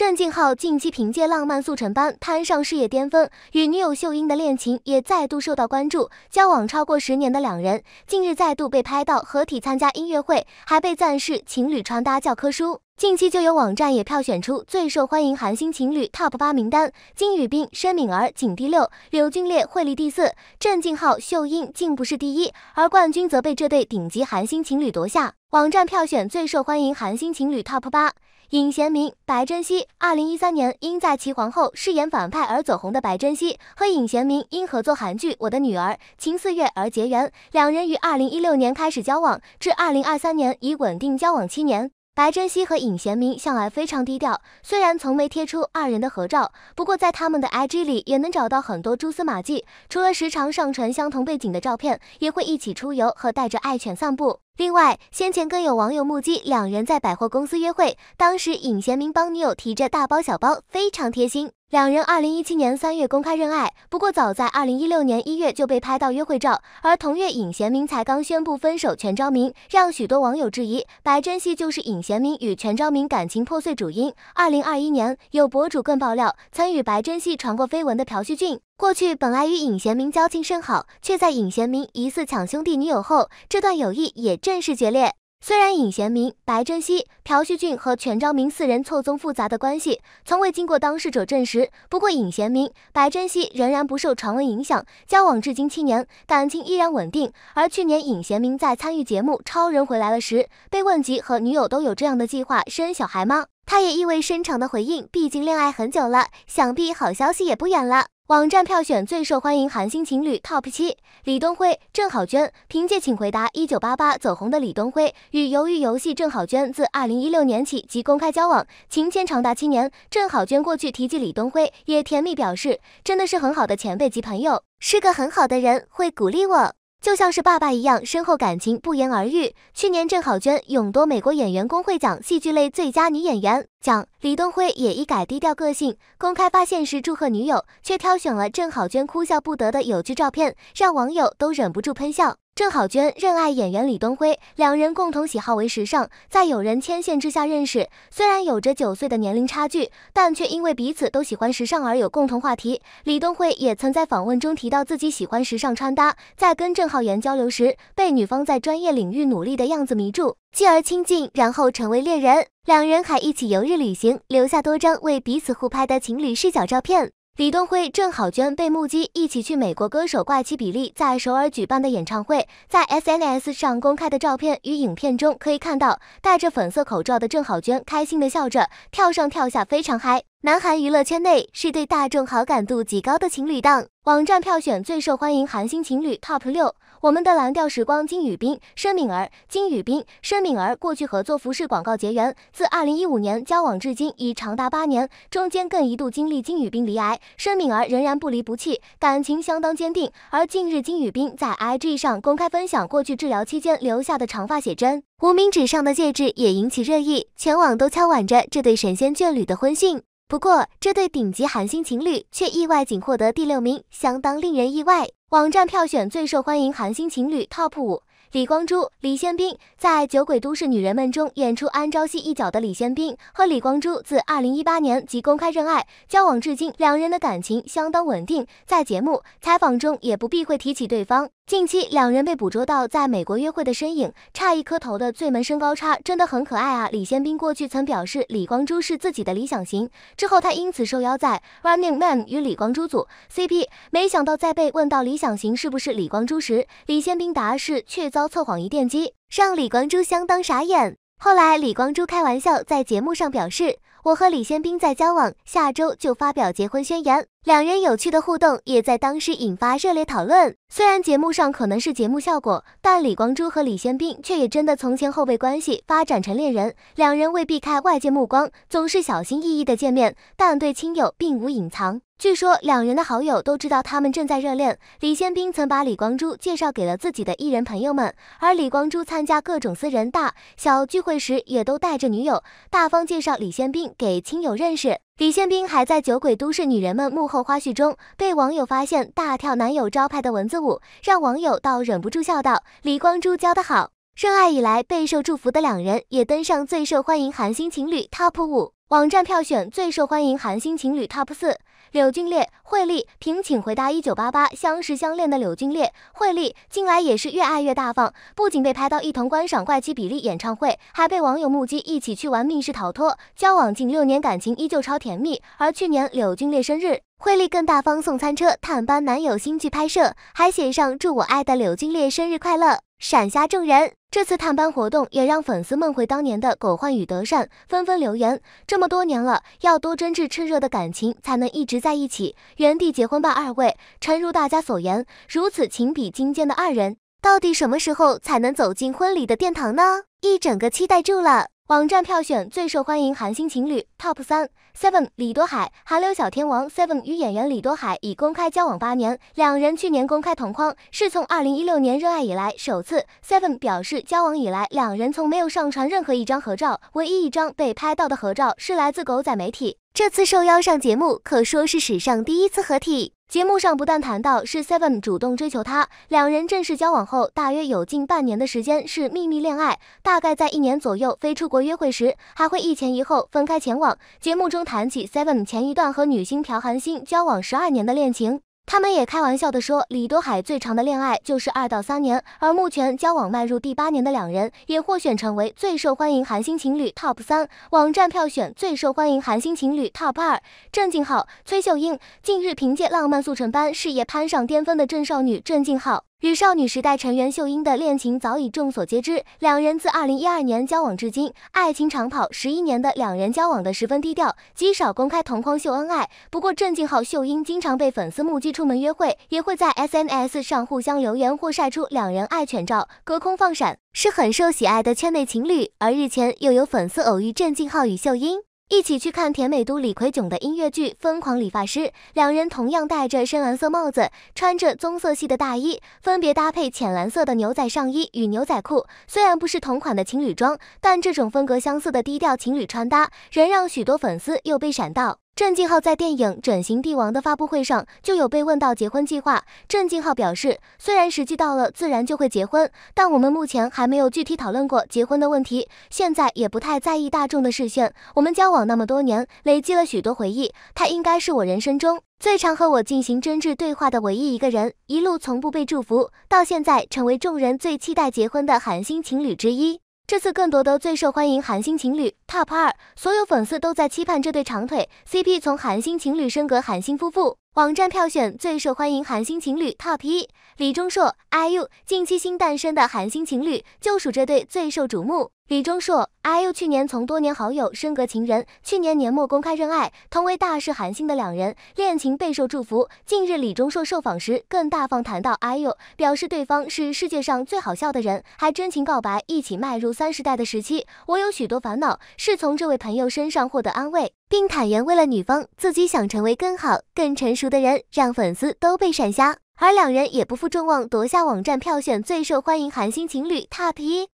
郑敬浩近期凭借《浪漫速成班》攀上事业巅峰，与女友秀英的恋情也再度受到关注。交往超过十年的两人，近日再度被拍到合体参加音乐会，还被赞是情侣穿搭教科书。近期就有网站也票选出最受欢迎韩星情侣 TOP 八名单，金宇彬、申敏儿仅第六，柳俊烈、惠利第四，郑敬浩、秀英竟不是第一，而冠军则被这对顶级韩星情侣夺下。网站票选最受欢迎韩星情侣 TOP 八。尹贤明、白珍熙。二零一三年因在《齐皇后》饰演反派而走红的白珍熙和尹贤明因合作韩剧《我的女儿秦四月》而结缘，两人于二零一六年开始交往，至二零二三年已稳定交往七年。白珍熙和尹贤明向来非常低调，虽然从没贴出二人的合照，不过在他们的 IG 里也能找到很多蛛丝马迹，除了时常上传相同背景的照片，也会一起出游和带着爱犬散步。另外，先前更有网友目击两人在百货公司约会，当时尹贤明帮女友提着大包小包，非常贴心。两人二零一七年三月公开认爱，不过早在二零一六年一月就被拍到约会照，而同月尹贤明才刚宣布分手全昭明，让许多网友质疑白珍熙就是尹贤明与全昭明感情破碎主因。二零二一年，有博主更爆料，曾与白珍熙传过绯闻的朴叙俊，过去本来与尹贤明交情甚好，却在尹贤明疑似抢兄弟女友后，这段友谊也正式决裂。虽然尹贤明、白珍熙、朴叙俊和全昭明四人错综复杂的关系从未经过当事者证实，不过尹贤明、白珍熙仍然不受传闻影响，交往至今七年，感情依然稳定。而去年尹贤明在参与节目《超人回来了》时，被问及和女友都有这样的计划生小孩吗？他也意味深长的回应，毕竟恋爱很久了，想必好消息也不远了。网站票选最受欢迎韩星情侣 TOP 七，李东辉郑好娟凭借《请回答一九八八》走红的李东辉与鱿鱼游戏郑好娟，自二零一六年起即公开交往，情牵长达七年。郑好娟过去提及李东辉，也甜蜜表示，真的是很好的前辈及朋友，是个很好的人，会鼓励我。就像是爸爸一样深厚感情不言而喻。去年郑好娟勇夺美国演员工会奖戏剧类最佳女演员奖，李东辉也一改低调个性，公开发现时祝贺女友，却挑选了郑好娟哭笑不得的有趣照片，让网友都忍不住喷笑。郑好娟认爱演员李东辉，两人共同喜好为时尚，在有人牵线之下认识。虽然有着九岁的年龄差距，但却因为彼此都喜欢时尚而有共同话题。李东辉也曾在访问中提到自己喜欢时尚穿搭，在跟郑好娟交流时，被女方在专业领域努力的样子迷住，继而亲近，然后成为恋人。两人还一起游日旅行，留下多张为彼此互拍的情侣视角照片。李东辉、郑好娟被目击一起去美国歌手怪奇比利在首尔举办的演唱会，在 SNS 上公开的照片与影片中可以看到，戴着粉色口罩的郑好娟开心的笑着，跳上跳下，非常嗨。南韩娱乐圈内是对大众好感度极高的情侣档，网站票选最受欢迎韩星情侣 TOP 六。我们的蓝调时光，金宇彬、申敏儿。金宇彬、申敏儿过去合作服饰广告结缘，自2015年交往至今已长达八年，中间更一度经历金宇彬离癌，申敏儿仍然不离不弃，感情相当坚定。而近日金宇彬在 IG 上公开分享过去治疗期间留下的长发写真，无名指上的戒指也引起热议，全网都敲碗着这对神仙眷侣的婚讯。不过，这对顶级韩星情侣却意外仅获得第六名，相当令人意外。网站票选最受欢迎韩星情侣 TOP 五，李光洙、李先斌在《酒鬼都市女人们》中演出安朝夕一角的李先斌和李光洙，自2018年即公开认爱，交往至今，两人的感情相当稳定，在节目采访中也不避讳提起对方。近期两人被捕捉到在美国约会的身影，差一颗头的最萌身高差真的很可爱啊！李先斌过去曾表示李光洙是自己的理想型，之后他因此受邀在 Running Man 与李光洙组 CP，没想到在被问到理想型是不是李光洙时，李先斌答是，却遭测谎仪电击，让李光洙相当傻眼。后来，李光洙开玩笑在节目上表示：“我和李先斌在交往，下周就发表结婚宣言。”两人有趣的互动也在当时引发热烈讨论。虽然节目上可能是节目效果，但李光洙和李先斌却也真的从前后辈关系发展成恋人。两人为避开外界目光，总是小心翼翼的见面，但对亲友并无隐藏。据说两人的好友都知道他们正在热恋。李先斌曾把李光洙介绍给了自己的艺人朋友们，而李光洙参加各种私人大小聚会时，也都带着女友，大方介绍李先斌给亲友认识。李先斌还在《酒鬼都市女人们》幕后花絮中被网友发现大跳男友招牌的文字舞，让网友倒忍不住笑道：“李光洙教得好。”热爱以来备受祝福的两人，也登上最受欢迎韩星情侣 Top 五网站票选最受欢迎韩星情侣 Top 四。柳俊烈、惠利，凭请回答一九八八相识相恋的柳俊烈、惠利，近来也是越爱越大方，不仅被拍到一同观赏怪奇比利演唱会，还被网友目击一起去玩密室逃脱。交往近六年，感情依旧超甜蜜。而去年柳俊烈生日，惠利更大方送餐车探班男友新剧拍摄，还写上祝我爱的柳俊烈生日快乐，闪瞎众人。这次探班活动也让粉丝梦回当年的狗焕与德善，纷纷留言：这么多年了，要多真挚炽热的感情才能一。直在一起，原地结婚吧，二位。诚如大家所言，如此情比金坚的二人，到底什么时候才能走进婚礼的殿堂呢？一整个期待住了。网站票选最受欢迎韩星情侣 TOP 三，Seven 李多海，韩流小天王 Seven 与演员李多海已公开交往八年，两人去年公开同框，是从2016年热爱以来首次。Seven 表示，交往以来两人从没有上传任何一张合照，唯一一张被拍到的合照是来自狗仔媒体。这次受邀上节目，可说是史上第一次合体。节目上不但谈到是 Seven 主动追求他，两人正式交往后，大约有近半年的时间是秘密恋爱，大概在一年左右飞出国约会时，还会一前一后分开前往。节目中谈起 Seven 前一段和女星朴韩星交往十二年的恋情。他们也开玩笑地说，李多海最长的恋爱就是二到三年，而目前交往迈入第八年的两人也获选成为最受欢迎韩星情侣 TOP 三。网站票选最受欢迎韩星情侣 TOP 二，郑敬浩、崔秀英。近日凭借《浪漫速成班》事业攀上巅峰的郑少女郑敬浩。与少女时代成员秀英的恋情早已众所皆知，两人自二零一二年交往至今，爱情长跑十一年的两人交往的十分低调，极少公开同框秀恩爱。不过郑敬浩、秀英经常被粉丝目击出门约会，也会在 SNS 上互相留言或晒出两人爱犬照，隔空放闪，是很受喜爱的圈内情侣。而日前又有粉丝偶遇郑敬浩与秀英。一起去看甜美都、李奎炯的音乐剧《疯狂理发师》。两人同样戴着深蓝色帽子，穿着棕色系的大衣，分别搭配浅蓝色的牛仔上衣与牛仔裤。虽然不是同款的情侣装，但这种风格相似的低调情侣穿搭，仍让许多粉丝又被闪到。郑敬浩在电影《转型帝王》的发布会上就有被问到结婚计划，郑敬浩表示，虽然时机到了，自然就会结婚，但我们目前还没有具体讨论过结婚的问题，现在也不太在意大众的视线。我们交往那么多年，累积了许多回忆，他应该是我人生中最常和我进行真挚对话的唯一一个人。一路从不被祝福，到现在成为众人最期待结婚的寒心情侣之一。这次更多的最受欢迎韩星情侣 TOP 二，所有粉丝都在期盼这对长腿 CP 从韩星情侣升格韩星夫妇。网站票选最受欢迎韩星情侣 TOP 一，李钟硕 IU。近期新诞生的韩星情侣，就属这对最受瞩目。李钟硕 IU 去年从多年好友升格情人，去年年末公开认爱。同为大势韩星的两人，恋情备受祝福。近日李钟硕受访时，更大方谈到 IU，表示对方是世界上最好笑的人，还真情告白一起迈入三十代的时期。我有许多烦恼，是从这位朋友身上获得安慰。并坦言，为了女方，自己想成为更好、更成熟的人，让粉丝都被闪瞎。而两人也不负众望，夺下网站票选最受欢迎韩星情侣 top 一。